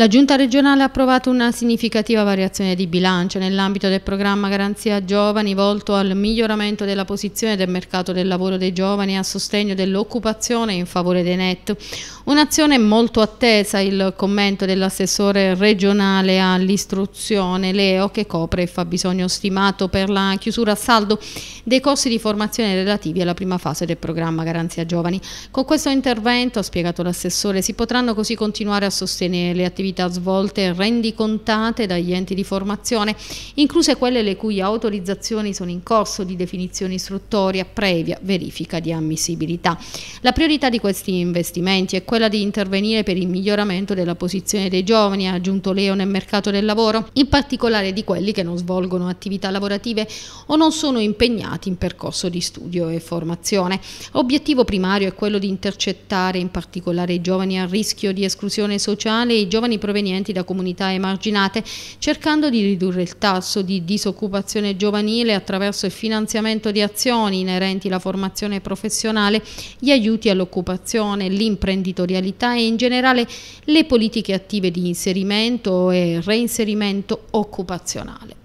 La Giunta regionale ha approvato una significativa variazione di bilancio nell'ambito del programma Garanzia Giovani volto al miglioramento della posizione del mercato del lavoro dei giovani a sostegno dell'occupazione in favore dei NET. Un'azione molto attesa, il commento dell'assessore regionale all'istruzione Leo che copre il fabbisogno stimato per la chiusura a saldo dei corsi di formazione relativi alla prima fase del programma Garanzia Giovani. Con questo intervento, ha spiegato l'assessore, si potranno così continuare a sostenere le attività attività svolte rendicontate dagli enti di formazione, incluse quelle le cui autorizzazioni sono in corso di definizione istruttoria previa verifica di ammissibilità. La priorità di questi investimenti è quella di intervenire per il miglioramento della posizione dei giovani, ha aggiunto Leo nel mercato del lavoro, in particolare di quelli che non svolgono attività lavorative o non sono impegnati in percorso di studio e formazione. Obiettivo primario è quello di intercettare in particolare i giovani a rischio di esclusione sociale e i giovani giovani provenienti da comunità emarginate, cercando di ridurre il tasso di disoccupazione giovanile attraverso il finanziamento di azioni inerenti alla formazione professionale, gli aiuti all'occupazione, l'imprenditorialità e in generale le politiche attive di inserimento e reinserimento occupazionale.